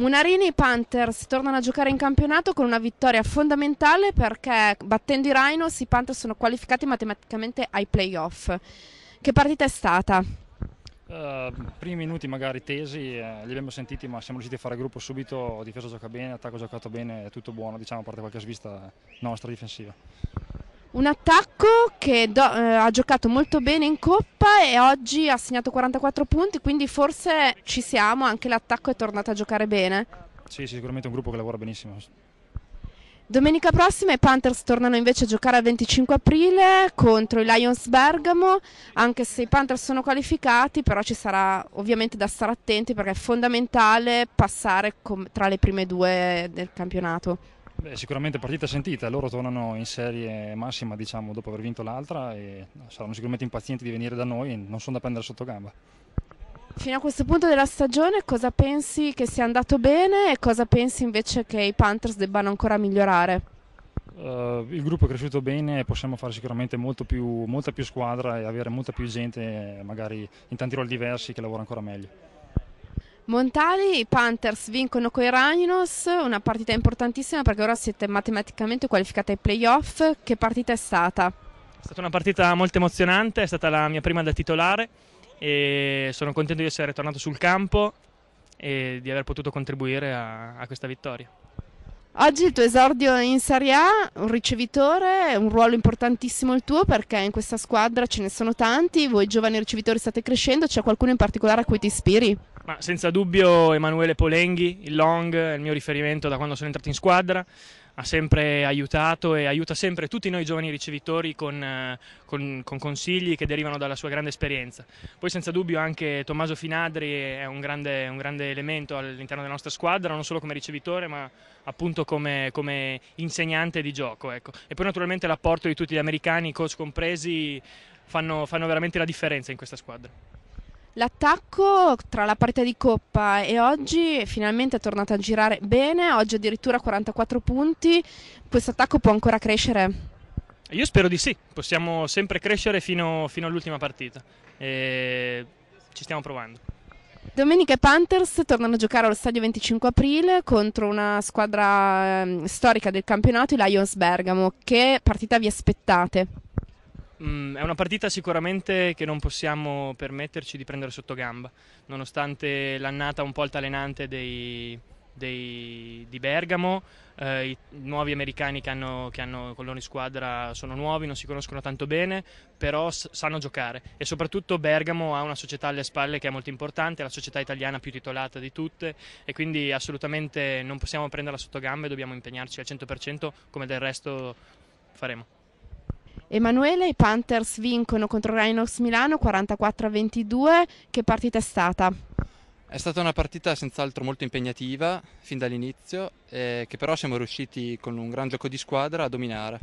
Munarini e i Panthers tornano a giocare in campionato con una vittoria fondamentale perché battendo i Rhinos i Panthers sono qualificati matematicamente ai playoff. Che partita è stata? Uh, primi minuti magari tesi, eh, li abbiamo sentiti ma siamo riusciti a fare gruppo subito, difesa gioca bene, attacco giocato bene, tutto buono, diciamo a parte qualche svista nostra difensiva. Un attacco che do, eh, ha giocato molto bene in coppa e oggi ha segnato 44 punti, quindi forse ci siamo, anche l'attacco è tornato a giocare bene. Sì, sicuramente è un gruppo che lavora benissimo. Domenica prossima i Panthers tornano invece a giocare il 25 aprile contro i Lions Bergamo, anche se i Panthers sono qualificati, però ci sarà ovviamente da stare attenti perché è fondamentale passare tra le prime due del campionato. Beh, sicuramente partita sentita, loro tornano in serie massima diciamo, dopo aver vinto l'altra e saranno sicuramente impazienti di venire da noi, non sono da prendere sotto gamba. Fino a questo punto della stagione cosa pensi che sia andato bene e cosa pensi invece che i Panthers debbano ancora migliorare? Uh, il gruppo è cresciuto bene, possiamo fare sicuramente più, molta più squadra e avere molta più gente magari in tanti ruoli diversi che lavora ancora meglio. Montali, i Panthers vincono con i Rhinos, una partita importantissima perché ora siete matematicamente qualificati ai playoff. Che partita è stata? È stata una partita molto emozionante, è stata la mia prima da titolare e sono contento di essere tornato sul campo e di aver potuto contribuire a, a questa vittoria. Oggi il tuo esordio in Serie A, un ricevitore, un ruolo importantissimo il tuo perché in questa squadra ce ne sono tanti, voi giovani ricevitori state crescendo, c'è qualcuno in particolare a cui ti ispiri? Ma senza dubbio Emanuele Polenghi, il long, è il mio riferimento da quando sono entrato in squadra, ha sempre aiutato e aiuta sempre tutti noi giovani ricevitori con, eh, con, con, consigli che derivano dalla sua grande esperienza. Poi senza dubbio anche Tommaso Finadri è un grande, un grande elemento all'interno della nostra squadra, non solo come ricevitore ma appunto come, come insegnante di gioco. Ecco. E poi naturalmente l'apporto di tutti gli americani, coach compresi, fanno, fanno veramente la differenza in questa squadra. L'attacco tra la partita di Coppa e oggi è finalmente è tornato a girare bene, oggi addirittura 44 punti, questo attacco può ancora crescere? Io spero di sì, possiamo sempre crescere fino, fino all'ultima partita e ci stiamo provando. Domenica i Panthers tornano a giocare allo stadio 25 aprile contro una squadra ehm, storica del campionato, i Lions Bergamo. Che partita vi aspettate? Mm, è una partita sicuramente che non possiamo permetterci di prendere sotto gamba, nonostante l'annata un po' altalenante dei, dei, di Bergamo, eh, i nuovi americani che hanno, che hanno con squadra sono nuovi, non si conoscono tanto bene, però sanno giocare e soprattutto Bergamo ha una società alle spalle che è molto importante, è la società italiana più titolata di tutte e quindi assolutamente non possiamo prenderla sotto gamba e dobbiamo impegnarci al 100% come del resto faremo. Emanuele, i Panthers vincono contro Rhinox Milano 44-22, che partita è stata? È stata una partita senz'altro molto impegnativa fin dall'inizio, eh, che però siamo riusciti con un gran gioco di squadra a dominare.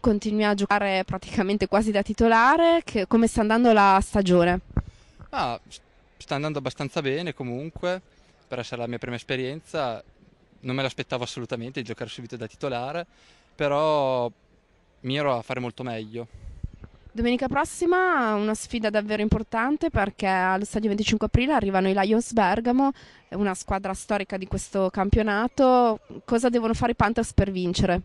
Continui a giocare praticamente quasi da titolare, che, come sta andando la stagione? Ah, sta andando abbastanza bene comunque, per essere la mia prima esperienza non me l'aspettavo assolutamente di giocare subito da titolare, però miro a fare molto meglio. Domenica prossima una sfida davvero importante perché allo stadio 25 aprile arrivano i Lions Bergamo, una squadra storica di questo campionato. Cosa devono fare i Panthers per vincere?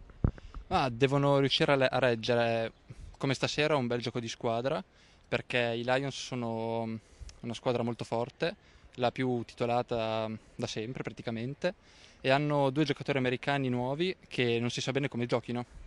Ah, devono riuscire a, le- a reggere come stasera un bel gioco di squadra perché i Lions sono una squadra molto forte, la più titolata da sempre praticamente, e hanno due giocatori americani nuovi che non si sa bene come giochino.